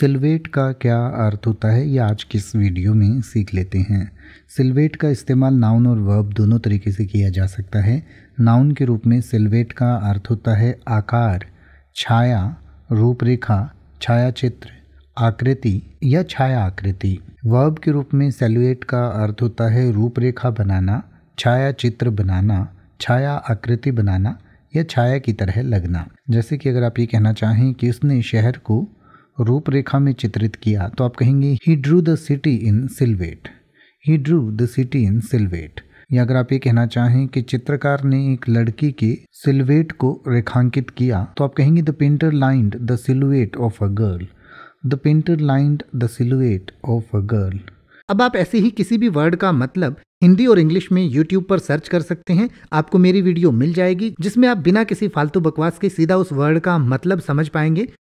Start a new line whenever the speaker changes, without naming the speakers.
silhouette का क्या अर्थ होता है ये आज किस वीडियो में सीख लेते हैं सिल्वेट का इस्तेमाल नाउन और वर्ब दोनों तरीके से किया जा सकता है नाउन के रूप में सिलवेट का अर्थ होता है आकार छाया रूपरेखा छाया चित्र आकृति या छाया आकृति वर्ब के रूप में सेलुएट का अर्थ होता है रूपरेखा बनाना छाया चित्र बनाना छाया आकृति बनाना या छाया की तरह लगना जैसे कि अगर आप ये कहना चाहें कि उसने शहर को रूपरेखा में चित्रित किया तो आप कहेंगे he drew the city in silhouette he drew the city in silhouette या अगर आप ये कहना चाहें कि चित्रकार ने एक लड़की के सिल्वेट को रेखांकित किया तो आप कहेंगे the painter lined the silhouette of a girl the painter lined the silhouette of a girl अब आप ऐसे ही किसी भी वर्ड का मतलब हिंदी और इंग्लिश में यूट्यूब पर सर्च कर सकते हैं आपको मेरी वीडियो मिल जाएगी जिसमें आप बिना किसी फालतू बकवास के सीधा उस वर्ड का मतलब समझ पाएंगे